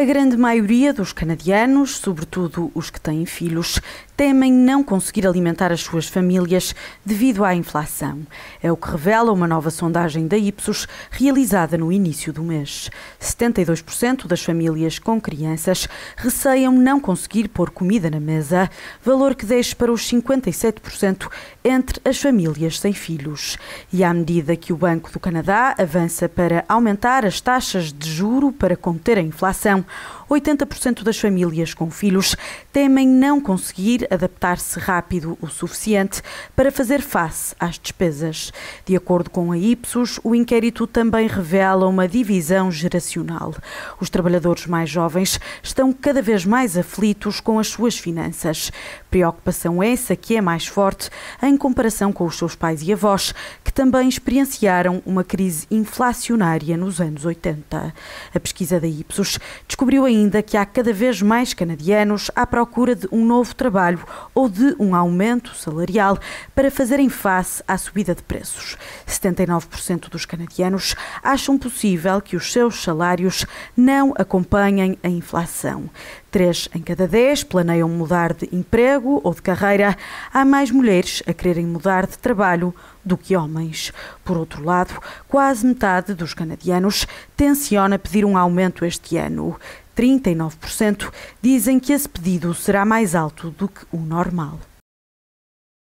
A grande maioria dos canadianos, sobretudo os que têm filhos, temem não conseguir alimentar as suas famílias devido à inflação. É o que revela uma nova sondagem da Ipsos realizada no início do mês. 72% das famílias com crianças receiam não conseguir pôr comida na mesa, valor que desce para os 57% entre as famílias sem filhos. E à medida que o Banco do Canadá avança para aumentar as taxas de juro para conter a inflação, 80% das famílias com filhos temem não conseguir adaptar-se rápido o suficiente para fazer face às despesas. De acordo com a Ipsos, o inquérito também revela uma divisão geracional. Os trabalhadores mais jovens estão cada vez mais aflitos com as suas finanças. Preocupação essa que é mais forte em comparação com os seus pais e avós, que também experienciaram uma crise inflacionária nos anos 80. A pesquisa da Ipsos descobriu ainda que há cada vez mais canadianos à procura de um novo trabalho ou de um aumento salarial para fazerem face à subida de preços. 79% dos canadianos acham possível que os seus salários não acompanhem a inflação. Três em cada dez planeiam mudar de emprego ou de carreira. Há mais mulheres a quererem mudar de trabalho do que homens. Por outro lado, quase metade dos canadianos tenciona pedir um aumento este ano. 39% dizem que esse pedido será mais alto do que o normal.